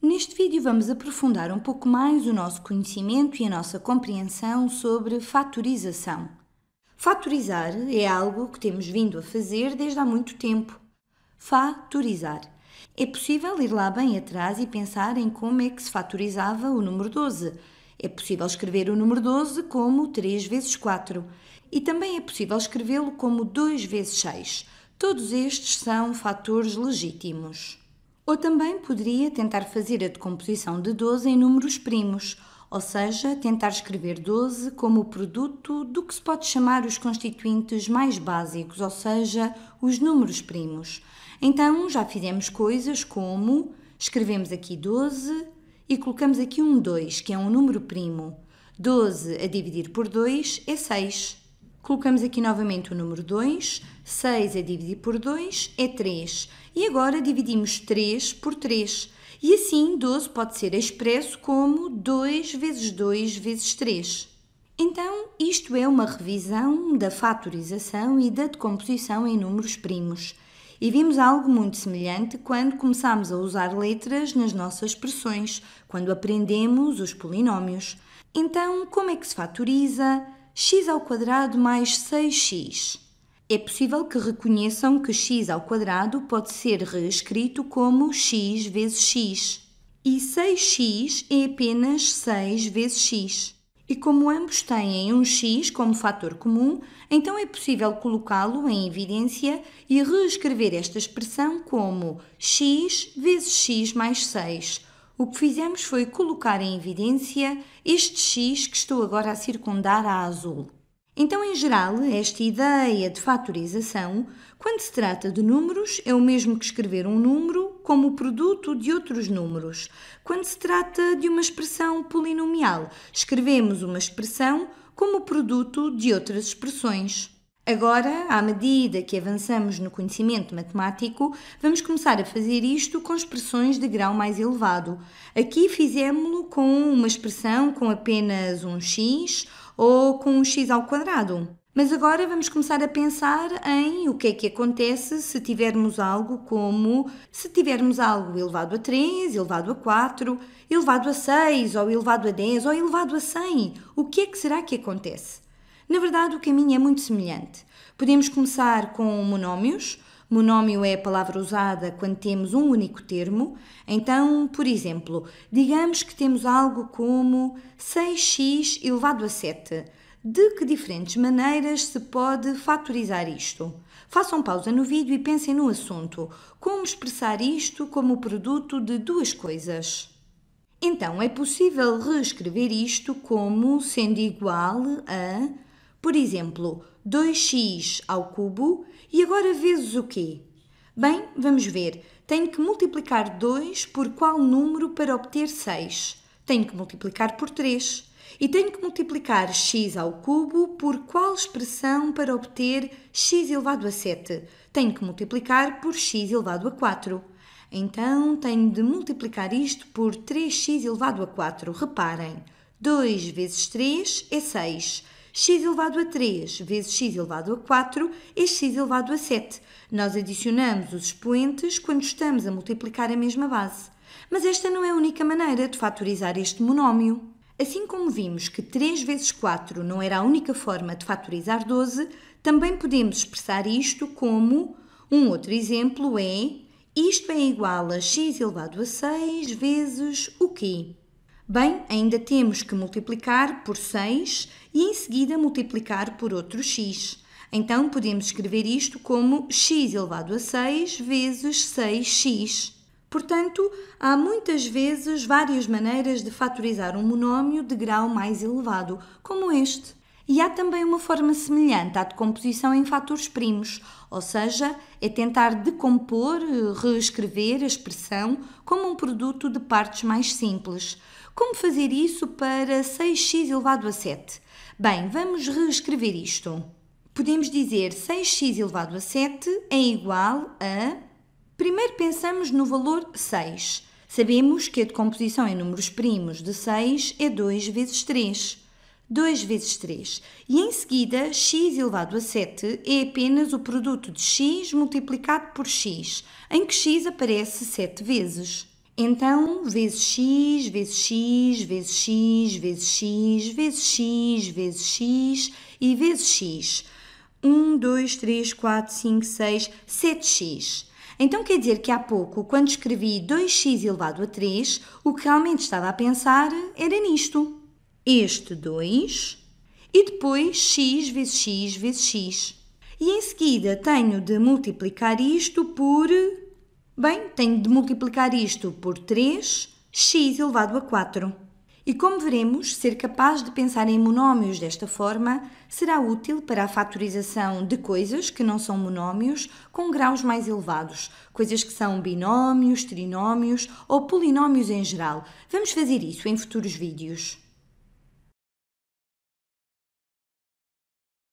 Neste vídeo vamos aprofundar um pouco mais o nosso conhecimento e a nossa compreensão sobre fatorização. Fatorizar é algo que temos vindo a fazer desde há muito tempo. Fatorizar. É possível ir lá bem atrás e pensar em como é que se fatorizava o número 12. É possível escrever o número 12 como 3 vezes 4 e também é possível escrevê-lo como 2 vezes 6. Todos estes são fatores legítimos. Ou também poderia tentar fazer a decomposição de 12 em números primos, ou seja, tentar escrever 12 como o produto do que se pode chamar os constituintes mais básicos, ou seja, os números primos. Então já fizemos coisas como escrevemos aqui 12 e colocamos aqui um 2, que é um número primo. 12 a dividir por 2 é 6. Colocamos aqui novamente o número 2, 6 a dividir por 2 é 3. E agora dividimos 3 por 3. E assim 12 pode ser expresso como 2 vezes 2 vezes 3. Então, isto é uma revisão da fatorização e da decomposição em números primos. E vimos algo muito semelhante quando começámos a usar letras nas nossas expressões, quando aprendemos os polinómios. Então, como é que se fatoriza? x ao quadrado mais 6x. É possível que reconheçam que x ao quadrado pode ser reescrito como x vezes x. E 6x é apenas 6 vezes x. E como ambos têm um x como fator comum, então é possível colocá-lo em evidência e reescrever esta expressão como x vezes x mais 6, o que fizemos foi colocar em evidência este X que estou agora a circundar a azul. Então, em geral, esta ideia de fatorização, quando se trata de números, é o mesmo que escrever um número como produto de outros números. Quando se trata de uma expressão polinomial, escrevemos uma expressão como produto de outras expressões. Agora, à medida que avançamos no conhecimento matemático, vamos começar a fazer isto com expressões de grau mais elevado. Aqui fizemos-lo com uma expressão com apenas um x ou com um x ao quadrado. Mas agora vamos começar a pensar em o que é que acontece se tivermos algo como se tivermos algo elevado a 3, elevado a 4, elevado a 6, ou elevado a 10, ou elevado a 100. O que é que será que acontece? Na verdade, o caminho é muito semelhante. Podemos começar com monómios. Monómio é a palavra usada quando temos um único termo. Então, por exemplo, digamos que temos algo como 6x elevado a 7. De que diferentes maneiras se pode fatorizar isto? Façam pausa no vídeo e pensem no assunto. Como expressar isto como o produto de duas coisas? Então, é possível reescrever isto como sendo igual a por exemplo, 2x ao cubo e agora vezes o quê? Bem, vamos ver. Tenho que multiplicar 2 por qual número para obter 6? Tenho que multiplicar por 3. E tenho que multiplicar x ao cubo por qual expressão para obter x elevado a 7? Tenho que multiplicar por x elevado a 4. Então, tenho de multiplicar isto por 3x elevado a 4. Reparem, 2 vezes 3 é 6 x elevado a 3 vezes x elevado a 4 é x elevado a 7. Nós adicionamos os expoentes quando estamos a multiplicar a mesma base. Mas esta não é a única maneira de fatorizar este monómio. Assim como vimos que 3 vezes 4 não era a única forma de fatorizar 12, também podemos expressar isto como um outro exemplo é isto é igual a x elevado a 6 vezes o quê? Bem, ainda temos que multiplicar por 6 e em seguida multiplicar por outro x. Então podemos escrever isto como x elevado a 6 vezes 6x. Portanto, há muitas vezes várias maneiras de fatorizar um monómio de grau mais elevado, como este. E há também uma forma semelhante à decomposição em fatores primos, ou seja, é tentar decompor, eh, reescrever a expressão como um produto de partes mais simples. Como fazer isso para 6x elevado a 7? Bem, vamos reescrever isto. Podemos dizer 6x elevado a 7 é igual a... Primeiro pensamos no valor 6. Sabemos que a decomposição em números primos de 6 é 2 vezes 3. 2 vezes 3. E em seguida, x elevado a 7 é apenas o produto de x multiplicado por x, em que x aparece 7 vezes. Então, vezes x, vezes x, vezes x, vezes x, vezes x, vezes x e vezes x. 1, 2, 3, 4, 5, 6, 7x. Então quer dizer que há pouco, quando escrevi 2x elevado a 3, o que realmente estava a pensar era nisto. Este 2 e depois x vezes x vezes x. E em seguida tenho de multiplicar isto por Bem, tenho de multiplicar isto por 3, x elevado a 4. E como veremos, ser capaz de pensar em monómios desta forma será útil para a fatorização de coisas que não são monómios com graus mais elevados, coisas que são binómios, trinómios ou polinómios em geral. Vamos fazer isso em futuros vídeos.